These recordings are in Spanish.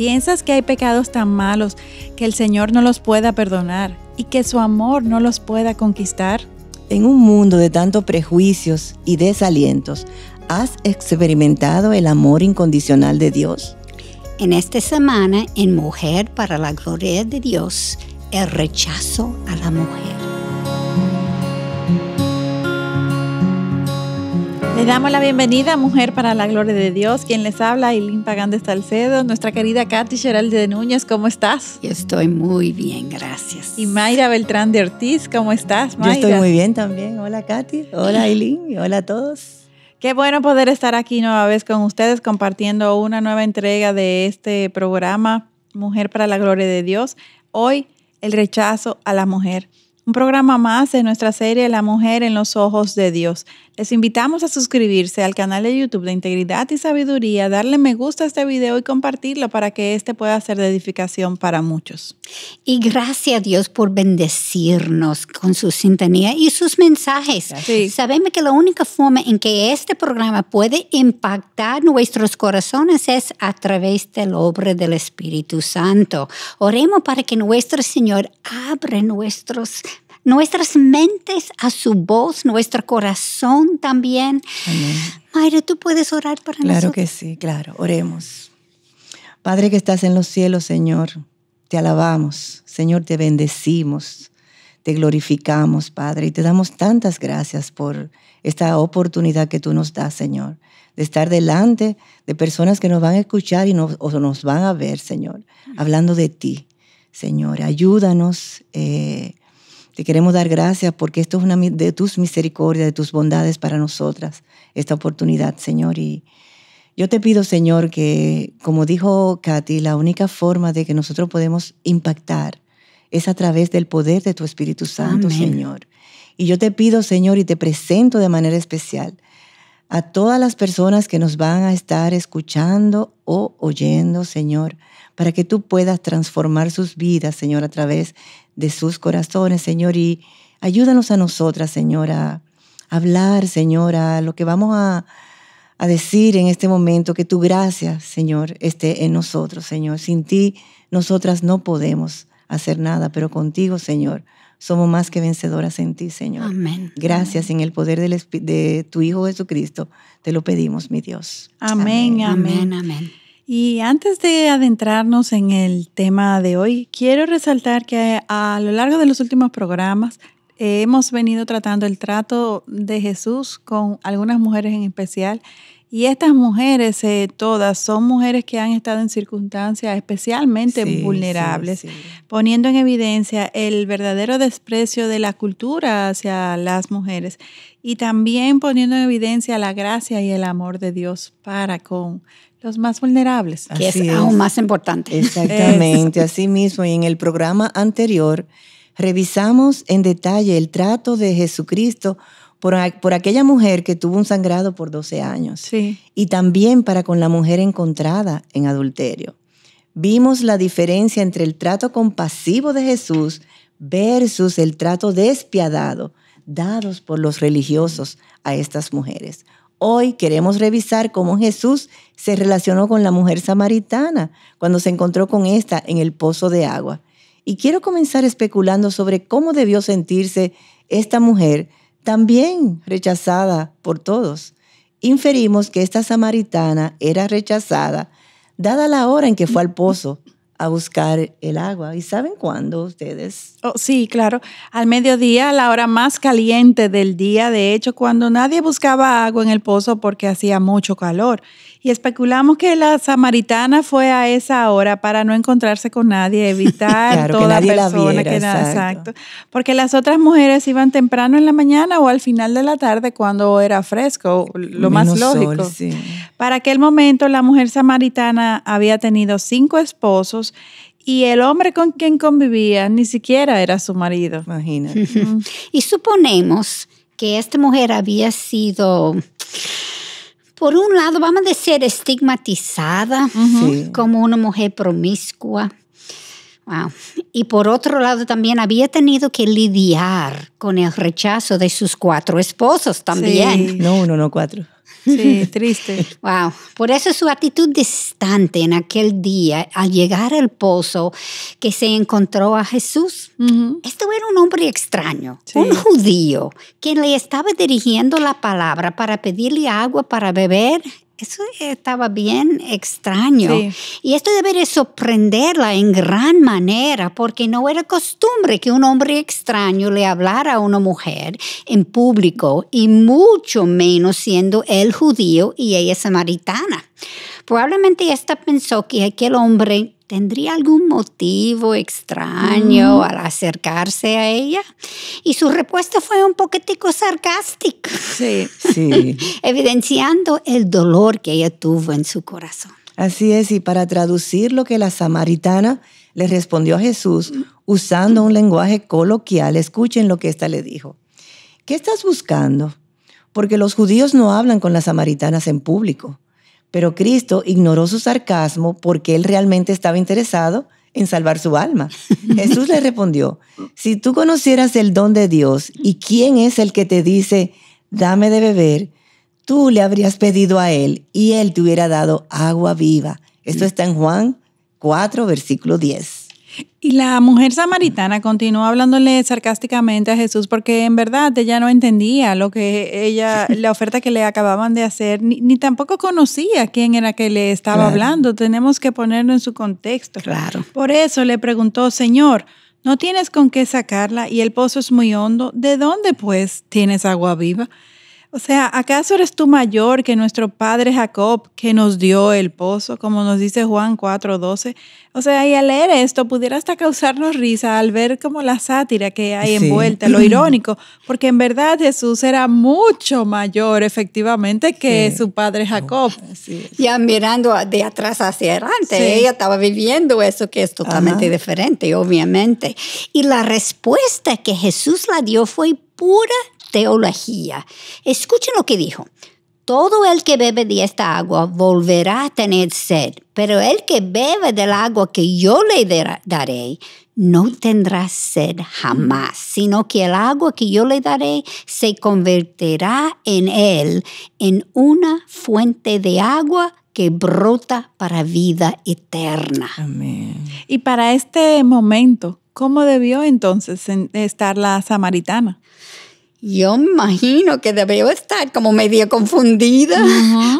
¿Piensas que hay pecados tan malos que el Señor no los pueda perdonar y que su amor no los pueda conquistar? En un mundo de tantos prejuicios y desalientos, ¿has experimentado el amor incondicional de Dios? En esta semana, en Mujer para la Gloria de Dios, el rechazo a la mujer. Le damos la bienvenida a Mujer para la Gloria de Dios, quien les habla, Ailín Pagán de Salcedo, nuestra querida Katy Geraldi de Núñez, ¿cómo estás? estoy muy bien, gracias. Y Mayra Beltrán de Ortiz, ¿cómo estás, Mayra? Yo estoy muy bien también. Hola, Katy. Hola, Eileen. Hola a todos. Qué bueno poder estar aquí nueva vez con ustedes compartiendo una nueva entrega de este programa, Mujer para la Gloria de Dios. Hoy, el rechazo a la mujer un programa más de nuestra serie La Mujer en los Ojos de Dios. Les invitamos a suscribirse al canal de YouTube de Integridad y Sabiduría, darle me gusta a este video y compartirlo para que este pueda ser de edificación para muchos. Y gracias a Dios por bendecirnos con su sintonía y sus mensajes. Sabemos que la única forma en que este programa puede impactar nuestros corazones es a través del obra del Espíritu Santo. Oremos para que nuestro Señor abra nuestros nuestras mentes a su voz, nuestro corazón también. Amén. Mayra, tú puedes orar para nosotros. Claro que sí, claro, oremos. Padre que estás en los cielos, Señor, te alabamos, Señor, te bendecimos, te glorificamos, Padre, y te damos tantas gracias por esta oportunidad que tú nos das, Señor, de estar delante de personas que nos van a escuchar y nos, nos van a ver, Señor, hablando de ti. Señor, ayúdanos eh, te queremos dar gracias porque esto es una de tus misericordias, de tus bondades para nosotras, esta oportunidad, Señor. Y yo te pido, Señor, que, como dijo Katy, la única forma de que nosotros podemos impactar es a través del poder de tu Espíritu Santo, Señor. Y yo te pido, Señor, y te presento de manera especial a todas las personas que nos van a estar escuchando o oyendo, Señor, para que tú puedas transformar sus vidas, Señor, a través de sus corazones, Señor, y ayúdanos a nosotras, Señor, a hablar, Señor, a lo que vamos a, decir en este momento, que tu gracia, Señor, esté en nosotros, Señor. Sin ti, nosotras no podemos hacer nada, pero contigo, Señor, somos más que vencedoras en ti, Señor. Amén. Gracias en el poder del, de tu Hijo Jesucristo. Te lo pedimos, mi Dios. amén. amén. amén. Y antes de adentrarnos en el tema de hoy, quiero resaltar que a lo largo de los últimos programas hemos venido tratando el trato de Jesús con algunas mujeres en especial. Y estas mujeres, eh, todas, son mujeres que han estado en circunstancias especialmente vulnerables, poniendo en evidencia el verdadero desprecio de la cultura hacia las mujeres y también poniendo en evidencia la gracia y el amor de Dios para con los más vulnerables. Que es, aún más importante. Exactamente, así mismo. Y en el programa anterior revisamos en detalle el trato de Jesucristo por, por, aquella mujer que tuvo un sangrado por 12 años. Sí. Y también para con la mujer encontrada en adulterio. Vimos la diferencia entre el trato compasivo de Jesús versus el trato despiadado dados por los religiosos a estas mujeres. Hoy queremos revisar cómo Jesús se relacionó con la mujer samaritana cuando se encontró con esta en el pozo de agua. Y quiero comenzar especulando sobre cómo debió sentirse esta mujer, también rechazada por todos. Inferimos que esta samaritana era rechazada, dada la hora en que fue al pozo, a buscar el agua. ¿Y saben cuándo ustedes? Oh, sí, claro. Al mediodía, a la hora más caliente del día, de hecho, cuando nadie buscaba agua en el pozo porque hacía mucho calor. Y especulamos que la samaritana fue a esa hora para no encontrarse con nadie, evitar toda persona exacto. Porque las otras mujeres iban temprano en la mañana o al final de la tarde cuando era fresco, lo más lógico. Para aquel momento la mujer samaritana había tenido cinco esposos y el hombre con quien convivía ni siquiera era su marido. Imagínate. y suponemos que esta mujer había sido por un lado, vamos a decir, estigmatizada como una mujer promiscua. Y por otro lado, también había tenido que lidiar con el rechazo de sus cuatro esposos también. No, uno, no, cuatro. Sí, triste. Wow. Por eso su actitud distante en aquel día, al llegar al pozo que se encontró a Jesús. Esto era un hombre extraño, un judío, que le estaba dirigiendo la palabra para pedirle agua para beber eso estaba bien extraño. Y esto debería sorprenderla en gran manera, porque no era costumbre que un hombre extraño le hablara a una mujer en público, y mucho menos siendo él judío y ella samaritana. Probablemente esta pensó que aquel hombre ¿Tendría algún motivo extraño al acercarse a ella? Y su respuesta fue un poquitico sarcástico, evidenciando el dolor que ella tuvo en su corazón. Así es, y para traducir lo que la samaritana le respondió a Jesús usando un lenguaje coloquial, escuchen lo que ésta le dijo. ¿Qué estás buscando? Porque los judíos no hablan con las samaritanas en público. Pero Cristo ignoró su sarcasmo porque él realmente estaba interesado en salvar su alma. Jesús le respondió, si tú conocieras el don de Dios y quién es el que te dice, dame de beber, tú le habrías pedido a él y él te hubiera dado agua viva. Esto está en Juan 4, versículo 10. Y la mujer samaritana continuó hablándole sarcásticamente a Jesús porque en verdad ella no entendía lo que ella, la oferta que le acababan de hacer, ni, tampoco conocía quién era que le estaba hablando. Tenemos que ponerlo en su contexto. Claro. Por eso le preguntó, Señor, ¿no tienes con qué sacarla y el pozo es muy hondo? ¿De dónde pues tienes agua viva? O sea, ¿acaso eres tú mayor que nuestro padre Jacob que nos dio el pozo, como nos dice Juan 4:12? O sea, y al leer esto pudiera hasta causarnos risa al ver como la sátira que hay envuelta, lo irónico, porque en verdad Jesús era mucho mayor efectivamente que su padre Jacob. Ya mirando de atrás hacia adelante, ella estaba viviendo eso que es totalmente diferente, obviamente. Y la respuesta que Jesús la dio fue pura teología. Escuchen lo que dijo. Todo el que bebe de esta agua volverá a tener sed, pero el que bebe del agua que yo le daré no tendrá sed jamás, sino que el agua que yo le daré se convertirá en él en una fuente de agua que brota para vida eterna. Y para este momento, ¿cómo debió entonces estar la samaritana? Yo imagino que debió estar como medio confundida,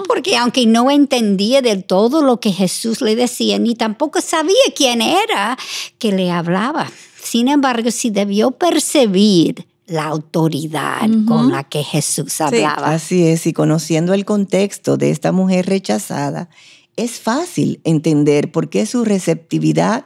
porque aunque no entendía del todo lo que Jesús le decía, ni tampoco sabía quién era que le hablaba. Sin embargo, sí debió percibir la autoridad con la que Jesús hablaba. así es, y conociendo el contexto de esta mujer rechazada, es fácil entender por qué su receptividad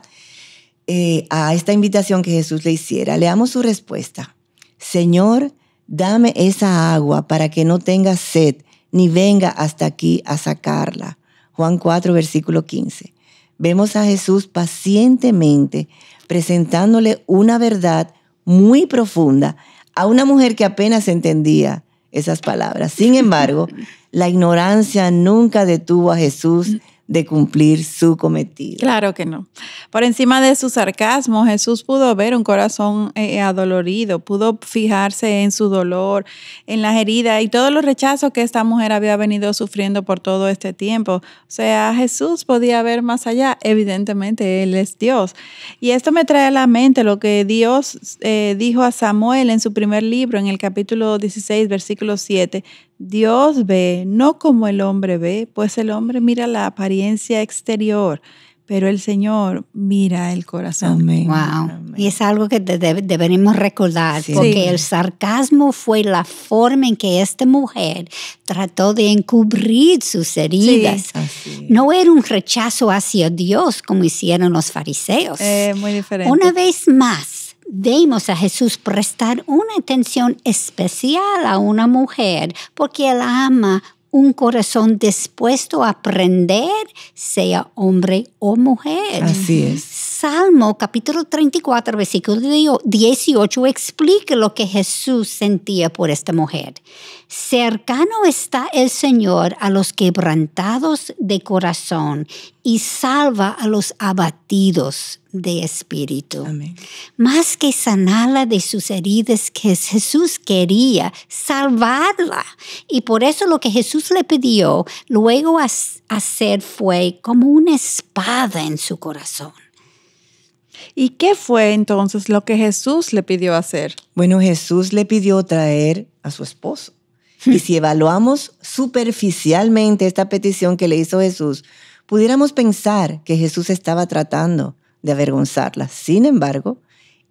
eh, a esta invitación que Jesús le hiciera. Leamos su respuesta. Señor, Dame esa agua para que no tenga sed, ni venga hasta aquí a sacarla. Juan 4, versículo 15. Vemos a Jesús pacientemente presentándole una verdad muy profunda a una mujer que apenas entendía esas palabras. Sin embargo, la ignorancia nunca detuvo a Jesús de cumplir su cometido. Claro que no. Por encima de su sarcasmo, Jesús pudo ver un corazón eh, adolorido, pudo fijarse en su dolor, en las heridas y todos los rechazos que esta mujer había venido sufriendo por todo este tiempo. O sea, Jesús podía ver más allá. Evidentemente, Él es Dios. Y esto me trae a la mente lo que Dios eh, dijo a Samuel en su primer libro, en el capítulo 16, versículo 7. Dios ve, no como el hombre ve, pues el hombre mira la apariencia exterior, pero el Señor mira el corazón. Wow. Y es algo que debemos recordar, porque el sarcasmo fue la forma en que esta mujer trató de encubrir sus heridas. No era un rechazo hacia Dios como hicieron los fariseos. Eh, muy diferente. Una vez más, vemos a Jesús prestar una atención especial a una mujer porque él ama un corazón dispuesto a aprender, sea hombre o mujer. Así es. Salmo capítulo 34, versículo 18 explica lo que Jesús sentía por esta mujer. Cercano está el Señor a los quebrantados de corazón y salva a los abatidos de espíritu. Más que sanarla de sus heridas, que Jesús quería salvarla. Y por eso lo que Jesús le pidió luego hacer fue como una espada en su corazón. ¿Y qué fue entonces lo que Jesús le pidió hacer? Bueno, Jesús le pidió traer a su esposo. y si evaluamos superficialmente esta petición que le hizo Jesús, pudiéramos pensar que Jesús estaba tratando de avergonzarla. Sin embargo,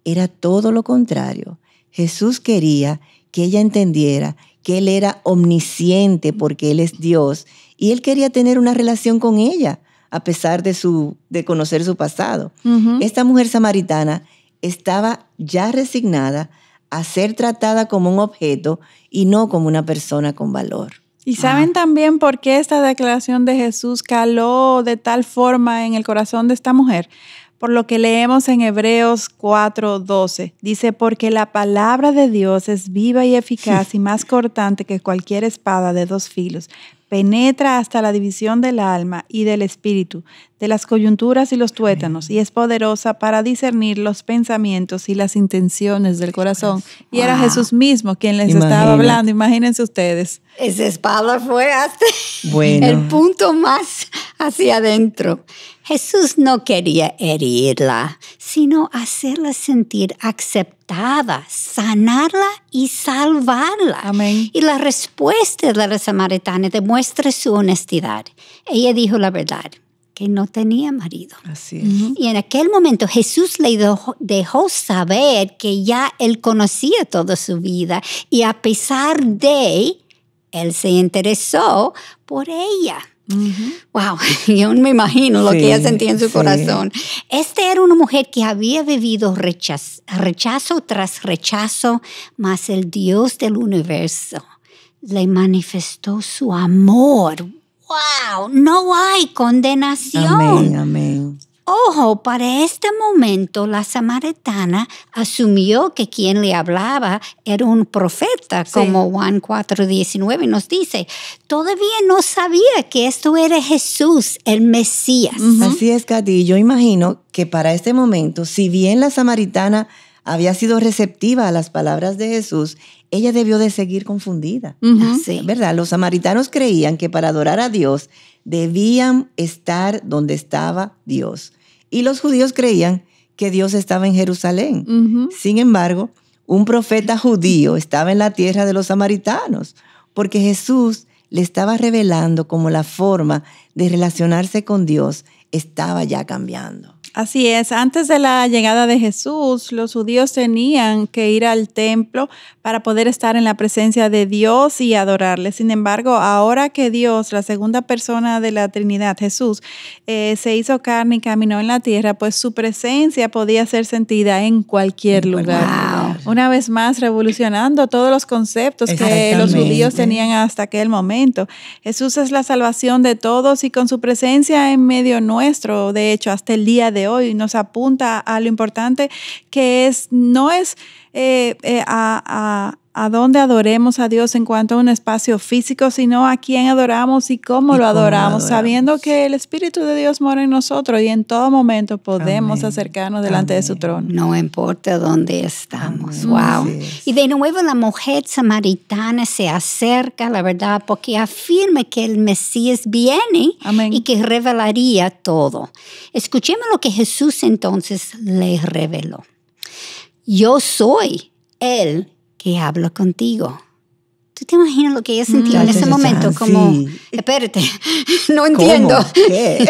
era todo lo contrario. Jesús quería que ella entendiera que Él era omnisciente porque Él es Dios y Él quería tener una relación con ella a pesar de, su, de conocer su pasado. Esta mujer samaritana estaba ya resignada a ser tratada como un objeto y no como una persona con valor. Y ah. saben también por qué esta declaración de Jesús caló de tal forma en el corazón de esta mujer, por lo que leemos en Hebreos 4:12. Dice, porque la palabra de Dios es viva y eficaz y más cortante que cualquier espada de dos filos. Penetra hasta la división del alma y del espíritu, de las coyunturas y los tuétanos, y es poderosa para discernir los pensamientos y las intenciones del corazón. Y era Jesús mismo quien les estaba hablando, imagínense ustedes. Esa espada fue hasta el punto más hacia adentro. Jesús no quería herirla, sino hacerla sentir aceptada, sanarla y salvarla. Amén. Y la respuesta de la samaritana demuestra su honestidad. Ella dijo la verdad que no tenía marido. Así Y en aquel momento Jesús le dejó, dejó, saber que ya él conocía toda su vida y a pesar de, él se interesó por ella. Wow, yo me imagino lo que ella sentía en su corazón. Esta era una mujer que había vivido rechazo, rechazo tras rechazo, mas el Dios del universo le manifestó su amor. Wow, no hay condenación. Amén, amén. Ojo, para este momento la samaritana asumió que quien le hablaba era un profeta, como Juan 4:19 nos dice. Todavía no sabía que esto era Jesús, el Mesías. Así es, Katy. Yo imagino que para este momento, si bien la samaritana había sido receptiva a las palabras de Jesús, ella debió de seguir confundida. Ah, ¿Verdad? Los samaritanos creían que para adorar a Dios debían estar donde estaba Dios. Y los judíos creían que Dios estaba en Jerusalén. Sin embargo, un profeta judío estaba en la tierra de los samaritanos, porque Jesús le estaba revelando cómo la forma de relacionarse con Dios estaba ya cambiando. Así es, antes de la llegada de Jesús, los judíos tenían que ir al templo para poder estar en la presencia de Dios y adorarle. Sin embargo, ahora que Dios, la segunda persona de la Trinidad, Jesús, eh, se hizo carne y caminó en la tierra, pues su presencia podía ser sentida en cualquier lugar. Una vez más, revolucionando todos los conceptos que los judíos tenían hasta aquel momento. Jesús es la salvación de todos y con su presencia en medio nuestro, de hecho, hasta el día de hoy, nos apunta a lo importante que es, no es eh, eh, a a dónde adoremos a Dios en cuanto a un espacio físico, sino a quién adoramos y cómo, lo, adoramos, sabiendo que el Espíritu de Dios mora en nosotros y en todo momento podemos acercarnos delante de su trono. No importa dónde estamos. Wow. Y de nuevo la mujer samaritana se acerca, la verdad, porque afirma que el Mesías viene y que revelaría todo. Escuchemos lo que Jesús entonces le reveló. Yo soy él que hablo contigo. ¿Tú te imaginas lo que ella sentía en mm. ese momento? Como, espérate, no entiendo.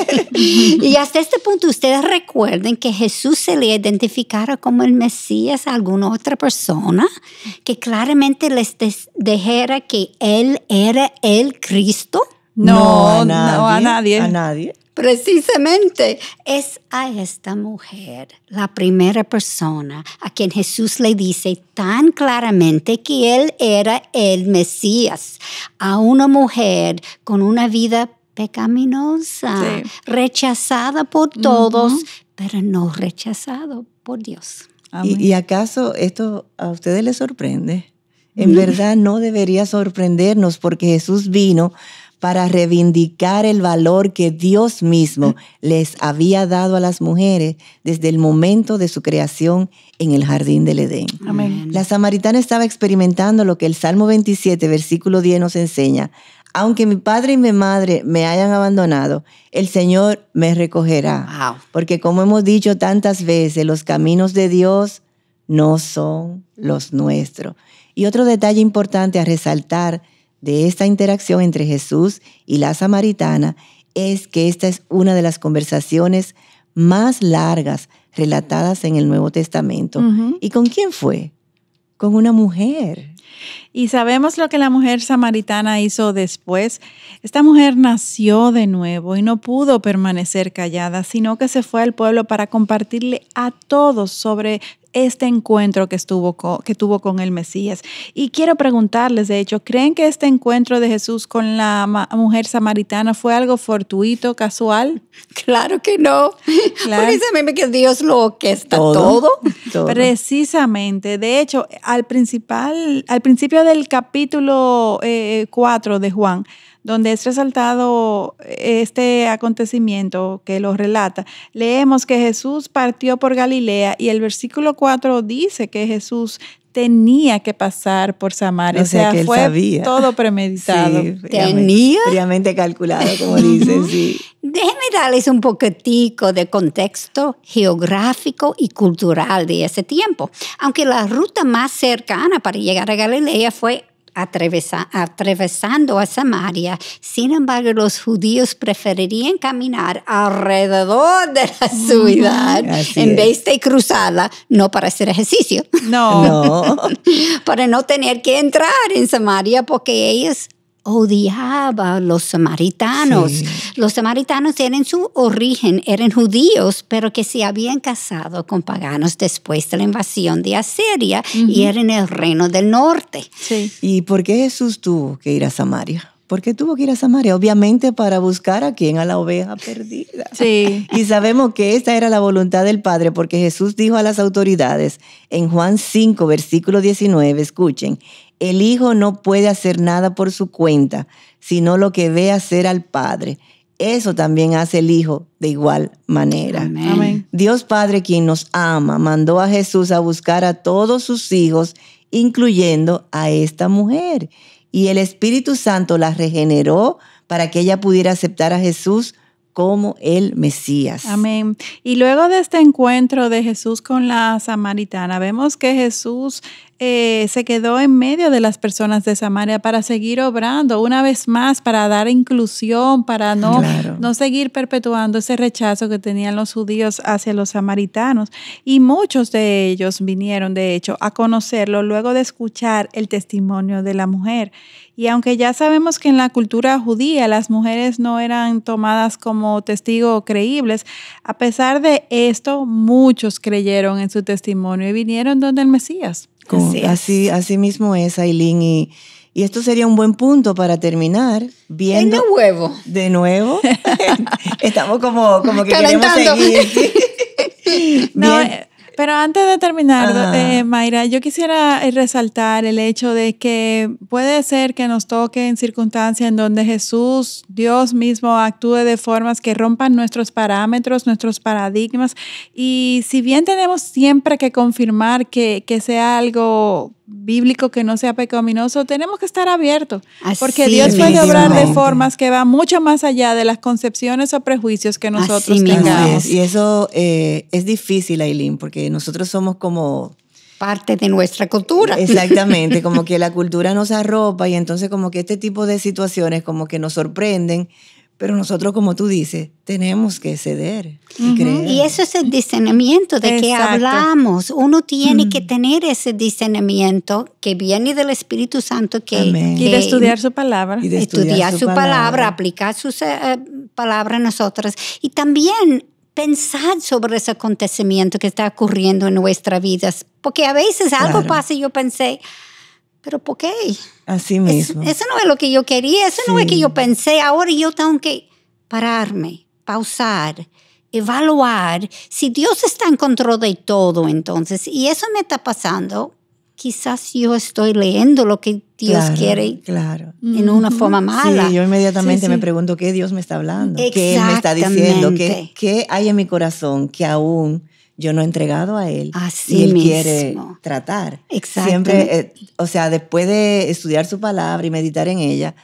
y hasta este punto, ustedes recuerden que Jesús se le identificara como el Mesías a alguna otra persona que claramente les dijera que Él era el Cristo. No, a nadie, a nadie. Precisamente es a esta mujer, la primera persona a quien Jesús le dice tan claramente que él era el Mesías, a una mujer con una vida pecaminosa, rechazada por todos, pero no rechazado por Dios. ¿Y, acaso esto a ustedes les sorprende? En verdad no debería sorprendernos porque Jesús vino para reivindicar el valor que Dios mismo les había dado a las mujeres desde el momento de su creación en el jardín del Edén. La samaritana estaba experimentando lo que el Salmo 27, versículo 10 nos enseña. Aunque mi padre y mi madre me hayan abandonado, el Señor me recogerá. Porque como hemos dicho tantas veces, los caminos de Dios no son los nuestros. Y otro detalle importante a resaltar de esta interacción entre Jesús y la samaritana es que esta es una de las conversaciones más largas relatadas en el Nuevo Testamento. ¿Y con quién fue? Con una mujer. Y sabemos lo que la mujer samaritana hizo después. Esta mujer nació de nuevo y no pudo permanecer callada, sino que se fue al pueblo para compartirle a todos sobre este encuentro que, estuvo que tuvo con el Mesías. Y quiero preguntarles, de hecho, ¿creen que este encuentro de Jesús con la mujer samaritana fue algo fortuito, casual? Claro que no. Claro. Precisamente que Dios lo orquesta todo. todo. Precisamente. De hecho, al, principal, al principio del capítulo 4 eh, de Juan, donde es resaltado este acontecimiento que lo relata, leemos que Jesús partió por Galilea y el versículo 4 dice que Jesús tenía que pasar por Samaria. O sea, fue todo premeditado. tenía. Previamente calculado, como dicen, sí. Déjenme darles un poquitico de contexto geográfico y cultural de ese tiempo. Aunque la ruta más cercana para llegar a Galilea fue atravesando a Samaria. Sin embargo, los judíos preferirían caminar alrededor de la ciudad en vez de cruzarla, no para hacer ejercicio. no. para no tener que entrar en Samaria porque ellos odiaba a los samaritanos. Los samaritanos eran su origen, eran judíos, pero que se habían casado con paganos después de la invasión de Asiria y eran el reino del norte. ¿Y por qué Jesús tuvo que ir a Samaria? ¿por qué tuvo que ir a Samaria? Obviamente para buscar a quién, a la oveja perdida. Sí. Y sabemos que esta era la voluntad del Padre, porque Jesús dijo a las autoridades en Juan 5, versículo 19, escuchen, el Hijo no puede hacer nada por su cuenta, sino lo que ve hacer al Padre. Eso también hace el Hijo de igual manera. Amén. Dios Padre, quien nos ama, mandó a Jesús a buscar a todos sus hijos, incluyendo a esta mujer y el Espíritu Santo la regeneró para que ella pudiera aceptar a Jesús como el Mesías. Amén. Y luego de este encuentro de Jesús con la samaritana, vemos que Jesús eh, se quedó en medio de las personas de Samaria para seguir obrando una vez más, para dar inclusión, para no, no seguir perpetuando ese rechazo que tenían los judíos hacia los samaritanos. Y muchos de ellos vinieron, de hecho, a conocerlo luego de escuchar el testimonio de la mujer. Y aunque ya sabemos que en la cultura judía las mujeres no eran tomadas como testigos creíbles, a pesar de esto, muchos creyeron en su testimonio y vinieron donde el Mesías así, así, mismo es, Aileen. Y, y, esto sería un buen punto para terminar viendo. De nuevo. De nuevo. Estamos como, que queremos seguir. Eh, pero antes de terminar, eh, Mayra, yo quisiera eh, resaltar el hecho de que puede ser que nos toque en circunstancias en donde Jesús, Dios mismo, actúe de formas que rompan nuestros parámetros, nuestros paradigmas. Y si bien tenemos siempre que confirmar que, que sea algo bíblico que no sea pecaminoso, tenemos que estar abiertos, porque Dios puede obrar de formas que va mucho más allá de las concepciones o prejuicios que nosotros tengamos. Y eso eh, es difícil, Aileen, porque nosotros somos como parte de nuestra cultura. Exactamente, como que la cultura nos arropa y entonces como que este tipo de situaciones como que nos sorprenden, pero nosotros, como tú dices, tenemos que ceder. Y, y eso es el discernimiento de que hablamos. Uno tiene que mm. tener ese discernimiento que viene del Espíritu Santo. Que, quiere estudiar su palabra. Y estudiar, su, palabra. aplicar su eh, eh, palabra a nosotros. Y también pensar sobre ese acontecimiento que está ocurriendo en nuestras vidas. Porque a veces algo pasa y yo pensé, pero ¿por qué? Así mismo. eso no es lo que yo quería, eso no es lo que yo pensé. Ahora yo tengo que pararme, pausar, evaluar. Si Dios está en control de todo, entonces, y eso me está pasando, quizás yo estoy leyendo lo que Dios quiere claro. en una forma mala. Sí, yo inmediatamente me pregunto qué Dios me está hablando, qué me está diciendo, ¿Qué, qué hay en mi corazón que aún yo no he entregado a él Así y él quiere tratar. Siempre, eh, o sea, después de estudiar su palabra y meditar en ella,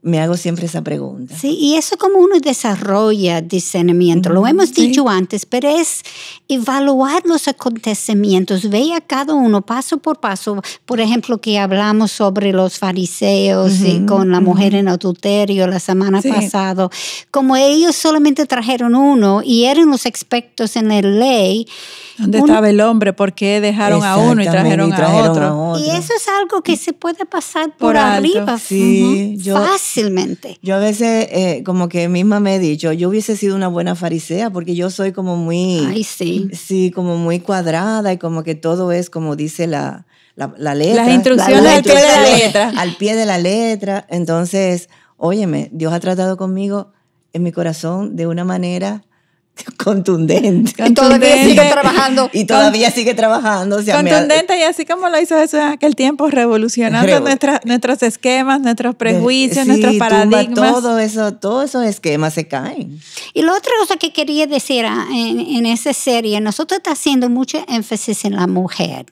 me hago siempre esa pregunta. Sí, y eso como uno desarrolla discernimiento. Lo hemos dicho antes, pero es evaluar los acontecimientos. Ve a cada uno paso por paso. Por ejemplo, que hablamos sobre los fariseos y con la mujer en adulterio la semana pasado pasada. Como ellos solamente trajeron uno y eran los expertos en la ley. ¿Dónde estaba el hombre? ¿Por qué dejaron a uno y trajeron, a, otro? Y eso es algo que se puede pasar por, arriba. Sí, yo, Fácil yo a veces eh, como que misma me he dicho, yo hubiese sido una buena farisea porque yo soy como muy... Ay, sí. Sí, como muy cuadrada y como que todo es como dice la, la, letra. Las instrucciones al pie de la letra. Al pie de la letra. Entonces, óyeme, Dios ha tratado conmigo en mi corazón de una manera contundente. Y todavía sigue trabajando. Y todavía sigue trabajando. contundente y así como lo hizo eso, en aquel tiempo, revolucionando nuestros esquemas, nuestros prejuicios, nuestros paradigmas. Todo eso, todos esos esquemas se caen. Y la otra cosa que quería decir ah, en, en esa serie, nosotros estamos haciendo mucho énfasis en la mujer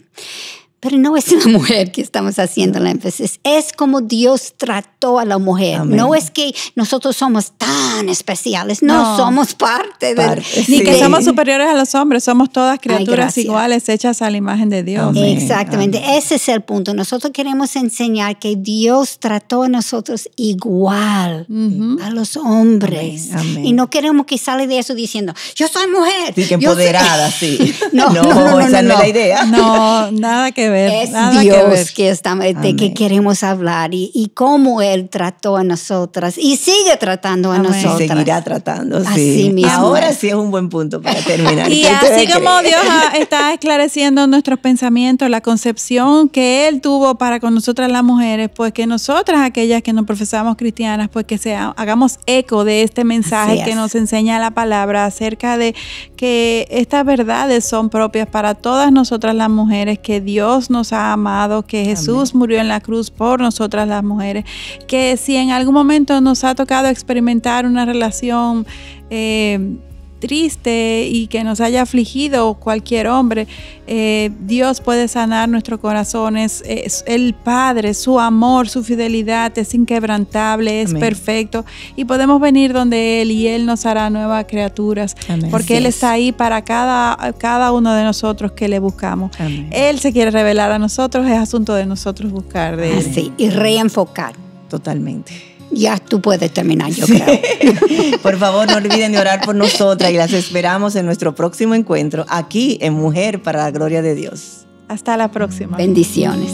no es la mujer que estamos haciendo el énfasis, es como Dios trató a la mujer. No es que nosotros somos tan especiales, no, somos parte, de... Ni que somos superiores a los hombres, somos todas criaturas iguales hechas a la imagen de Dios. Exactamente, ese es el punto. Nosotros queremos enseñar que Dios trató a nosotros igual a los hombres. Y no queremos que salga de eso diciendo, yo soy mujer. empoderada, No, esa no es la idea. No, nada que ver. Es Dios que, de que queremos hablar y, cómo Él trató a nosotras y sigue tratando a nosotras. Y seguirá tratando, sí. Ahora sí es un buen punto para terminar. y así como Dios está esclareciendo nuestros pensamientos, la concepción que Él tuvo para con nosotras las mujeres, pues que nosotras, aquellas que nos profesamos cristianas, pues que sea, hagamos eco de este mensaje que nos enseña la palabra acerca de que estas verdades son propias para todas nosotras las mujeres, que Dios nos ha amado, que Jesús murió en la cruz por nosotras las mujeres, que si en algún momento nos ha tocado experimentar una relación eh, triste y que nos haya afligido cualquier hombre, eh, Dios puede sanar nuestros corazones. Es el Padre, su amor, su fidelidad es inquebrantable, es perfecto y podemos venir donde Él y Él nos hará nuevas criaturas porque Él está ahí para cada, cada uno de nosotros que le buscamos. Él se quiere revelar a nosotros, es asunto de nosotros buscar de Él. Así, y reenfocar. Totalmente. Ya tú puedes terminar, yo creo. por favor, no olviden de orar por nosotras y las esperamos en nuestro próximo encuentro aquí en Mujer para la Gloria de Dios. Hasta la próxima. Bendiciones.